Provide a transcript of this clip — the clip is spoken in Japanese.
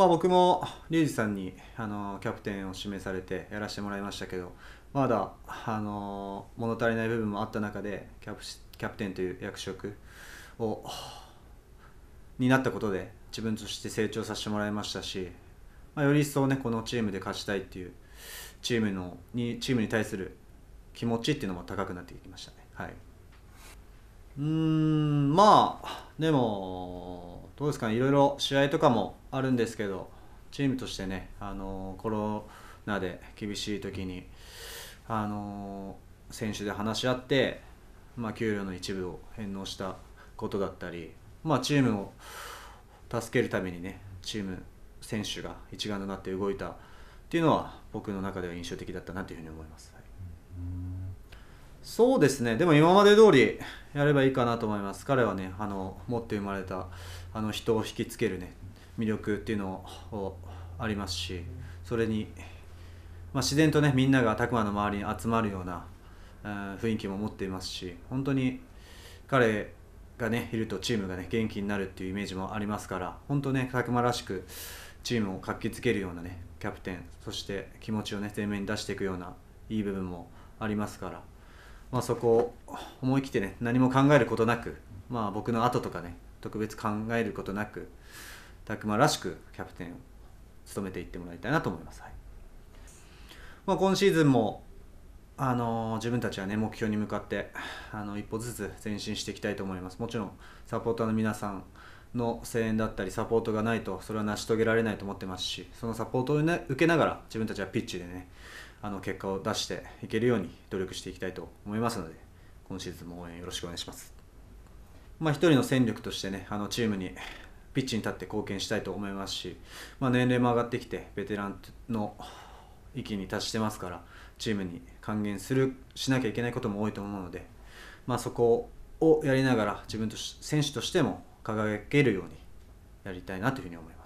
まあ、僕もリュウジさんにあのキャプテンを指名されてやらせてもらいましたけどまだあの物足りない部分もあった中でキャプキャプテンという役職をになったことで自分として成長させてもらいましたし、まあ、より一層ねこのチームで勝ちたいっていうチームのにチームに対する気持ちっていうのも高くなってきましたね。はい、うんまあでもどうですかねいろいろ試合とかもあるんですけどチームとしてねあのコロナで厳しい時にあの選手で話し合って、まあ、給料の一部を返納したことだったり、まあ、チームを助けるためにねチーム選手が一丸となって動いたっていうのは僕の中では印象的だったなというふうに思います。はいそうですねでも今まで通りやればいいかなと思います彼はねあの持って生まれたあの人を引きつけるね魅力っていうのをありますしそれに、まあ、自然とねみんなが拓磨の周りに集まるような、えー、雰囲気も持っていますし本当に彼がねいるとチームがね元気になるっていうイメージもありますから本当ね拓磨らしくチームを活気づけるようなねキャプテンそして気持ちをね前面に出していくようないい部分もありますから。まあ、そこを思い切ってね何も考えることなく、まあ、僕の後とかね特別考えることなく拓磨らしくキャプテンを務めていってもらいたいなと思います、はいまあ、今シーズンも、あのー、自分たちはね目標に向かってあの一歩ずつ前進していきたいと思いますもちろんサポーターの皆さんの声援だったりサポートがないとそれは成し遂げられないと思ってますしそのサポートを、ね、受けながら自分たちはピッチでねあの結果を出していけるように努力していきたいと思いますので今シーズンも応援よろしくお願いします。まあ、人の戦力としてねあのチームにピッチに立って貢献したいと思いますし、まあ、年齢も上がってきてベテランの域に達してますからチームに還元するしなきゃいけないことも多いと思うので、まあ、そこをやりながら自分と選手としても輝けるようにやりたいなというふうに思います。